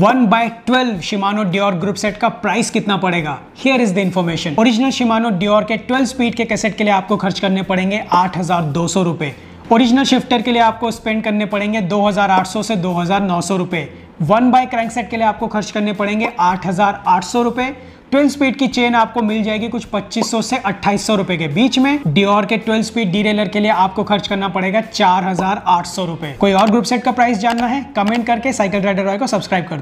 one by twelve Shimano Deore group set का price कितना पड़ेगा here is the information original Shimano Deore के twelve speed के cassette के लिए आपको खर्च करने पड़ेंगे आठ हजार दो सौ रुपए ओरिजिनल शिफ्टर के लिए आपको स्पेंड करने पड़ेंगे दो हजार आठ सौ से दो हजार नौ सौ रुपए वन बाय क्रैंक सेट के लिए आपको खर्च करने पड़ेंगे आठ आठ हजार सौ रुपए ट्वेल्व स्पीड की चेन आपको मिल जाएगी कुछ 2500 से 2800 रुपए के बीच में डिओर के ट्वेल्व स्पीड डीरेलर के लिए आपको खर्च करना पड़ेगा चार हजार आठ सौ रुपए कोई और ग्रुप सेट का प्राइस जानना है कमेंट करके साइकिल राइडर रॉय को सब्सक्राइब कर दो